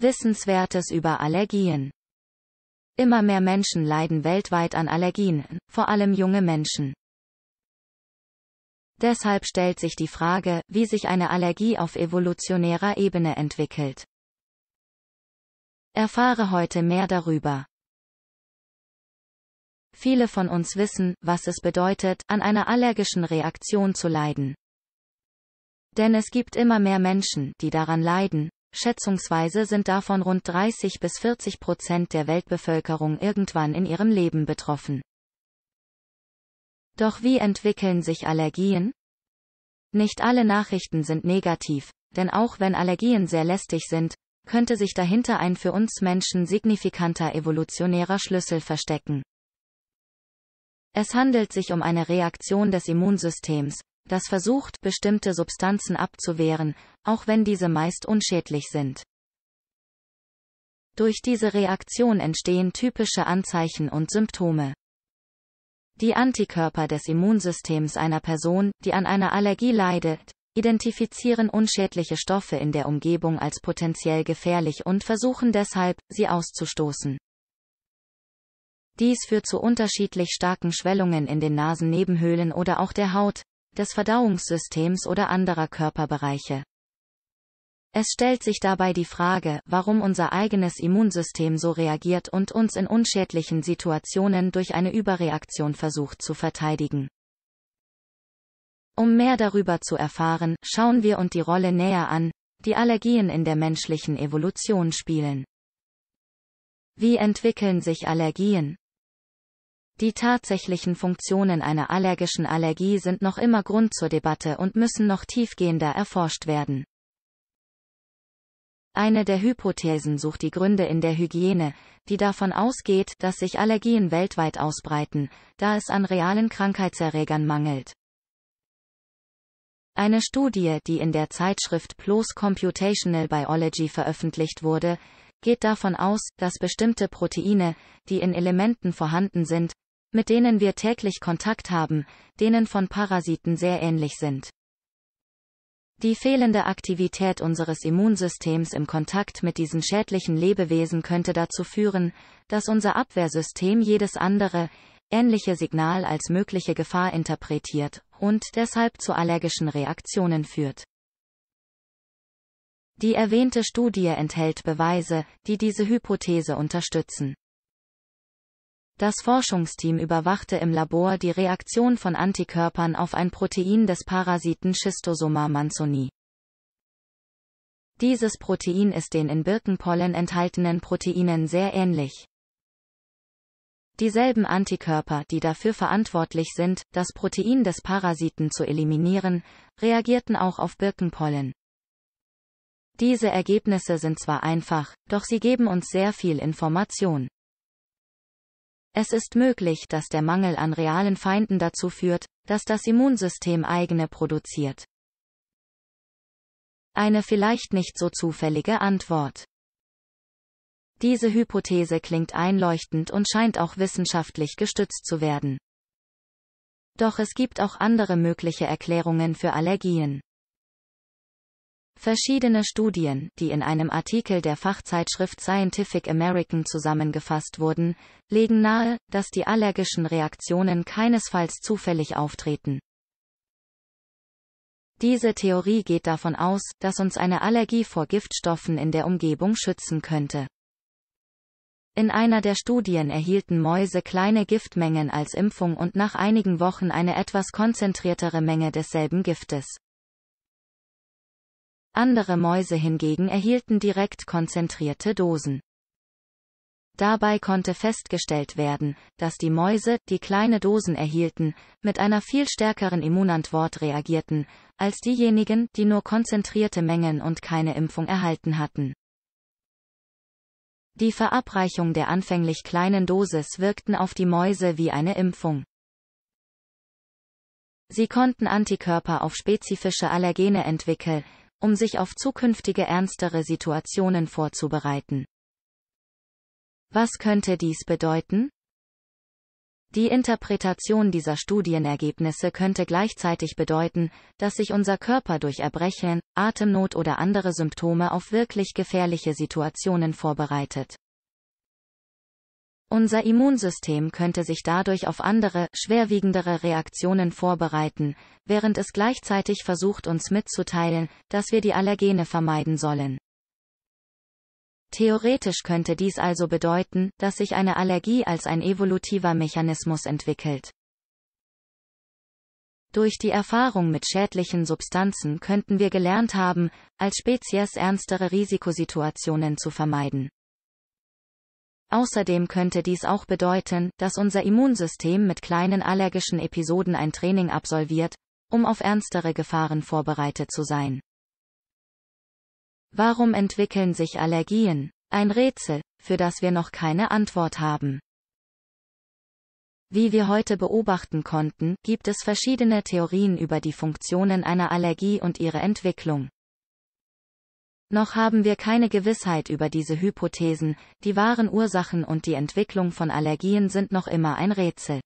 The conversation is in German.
Wissenswertes über Allergien. Immer mehr Menschen leiden weltweit an Allergien, vor allem junge Menschen. Deshalb stellt sich die Frage, wie sich eine Allergie auf evolutionärer Ebene entwickelt. Erfahre heute mehr darüber. Viele von uns wissen, was es bedeutet, an einer allergischen Reaktion zu leiden. Denn es gibt immer mehr Menschen, die daran leiden, Schätzungsweise sind davon rund 30 bis 40 Prozent der Weltbevölkerung irgendwann in ihrem Leben betroffen. Doch wie entwickeln sich Allergien? Nicht alle Nachrichten sind negativ, denn auch wenn Allergien sehr lästig sind, könnte sich dahinter ein für uns Menschen signifikanter evolutionärer Schlüssel verstecken. Es handelt sich um eine Reaktion des Immunsystems, das versucht, bestimmte Substanzen abzuwehren, auch wenn diese meist unschädlich sind. Durch diese Reaktion entstehen typische Anzeichen und Symptome. Die Antikörper des Immunsystems einer Person, die an einer Allergie leidet, identifizieren unschädliche Stoffe in der Umgebung als potenziell gefährlich und versuchen deshalb, sie auszustoßen. Dies führt zu unterschiedlich starken Schwellungen in den Nasennebenhöhlen oder auch der Haut, des Verdauungssystems oder anderer Körperbereiche. Es stellt sich dabei die Frage, warum unser eigenes Immunsystem so reagiert und uns in unschädlichen Situationen durch eine Überreaktion versucht zu verteidigen. Um mehr darüber zu erfahren, schauen wir uns die Rolle näher an, die Allergien in der menschlichen Evolution spielen. Wie entwickeln sich Allergien? Die tatsächlichen Funktionen einer allergischen Allergie sind noch immer Grund zur Debatte und müssen noch tiefgehender erforscht werden. Eine der Hypothesen sucht die Gründe in der Hygiene, die davon ausgeht, dass sich Allergien weltweit ausbreiten, da es an realen Krankheitserregern mangelt. Eine Studie, die in der Zeitschrift PLOS Computational Biology veröffentlicht wurde, geht davon aus, dass bestimmte Proteine, die in Elementen vorhanden sind, mit denen wir täglich Kontakt haben, denen von Parasiten sehr ähnlich sind. Die fehlende Aktivität unseres Immunsystems im Kontakt mit diesen schädlichen Lebewesen könnte dazu führen, dass unser Abwehrsystem jedes andere, ähnliche Signal als mögliche Gefahr interpretiert und deshalb zu allergischen Reaktionen führt. Die erwähnte Studie enthält Beweise, die diese Hypothese unterstützen. Das Forschungsteam überwachte im Labor die Reaktion von Antikörpern auf ein Protein des Parasiten Schistosoma manzoni. Dieses Protein ist den in Birkenpollen enthaltenen Proteinen sehr ähnlich. Dieselben Antikörper, die dafür verantwortlich sind, das Protein des Parasiten zu eliminieren, reagierten auch auf Birkenpollen. Diese Ergebnisse sind zwar einfach, doch sie geben uns sehr viel Information. Es ist möglich, dass der Mangel an realen Feinden dazu führt, dass das Immunsystem eigene produziert. Eine vielleicht nicht so zufällige Antwort. Diese Hypothese klingt einleuchtend und scheint auch wissenschaftlich gestützt zu werden. Doch es gibt auch andere mögliche Erklärungen für Allergien. Verschiedene Studien, die in einem Artikel der Fachzeitschrift Scientific American zusammengefasst wurden, legen nahe, dass die allergischen Reaktionen keinesfalls zufällig auftreten. Diese Theorie geht davon aus, dass uns eine Allergie vor Giftstoffen in der Umgebung schützen könnte. In einer der Studien erhielten Mäuse kleine Giftmengen als Impfung und nach einigen Wochen eine etwas konzentriertere Menge desselben Giftes. Andere Mäuse hingegen erhielten direkt konzentrierte Dosen. Dabei konnte festgestellt werden, dass die Mäuse, die kleine Dosen erhielten, mit einer viel stärkeren Immunantwort reagierten, als diejenigen, die nur konzentrierte Mengen und keine Impfung erhalten hatten. Die Verabreichung der anfänglich kleinen Dosis wirkten auf die Mäuse wie eine Impfung. Sie konnten Antikörper auf spezifische Allergene entwickeln, um sich auf zukünftige ernstere Situationen vorzubereiten. Was könnte dies bedeuten? Die Interpretation dieser Studienergebnisse könnte gleichzeitig bedeuten, dass sich unser Körper durch Erbrechen, Atemnot oder andere Symptome auf wirklich gefährliche Situationen vorbereitet. Unser Immunsystem könnte sich dadurch auf andere, schwerwiegendere Reaktionen vorbereiten, während es gleichzeitig versucht uns mitzuteilen, dass wir die Allergene vermeiden sollen. Theoretisch könnte dies also bedeuten, dass sich eine Allergie als ein evolutiver Mechanismus entwickelt. Durch die Erfahrung mit schädlichen Substanzen könnten wir gelernt haben, als Spezies ernstere Risikosituationen zu vermeiden. Außerdem könnte dies auch bedeuten, dass unser Immunsystem mit kleinen allergischen Episoden ein Training absolviert, um auf ernstere Gefahren vorbereitet zu sein. Warum entwickeln sich Allergien? Ein Rätsel, für das wir noch keine Antwort haben. Wie wir heute beobachten konnten, gibt es verschiedene Theorien über die Funktionen einer Allergie und ihre Entwicklung. Noch haben wir keine Gewissheit über diese Hypothesen, die wahren Ursachen und die Entwicklung von Allergien sind noch immer ein Rätsel.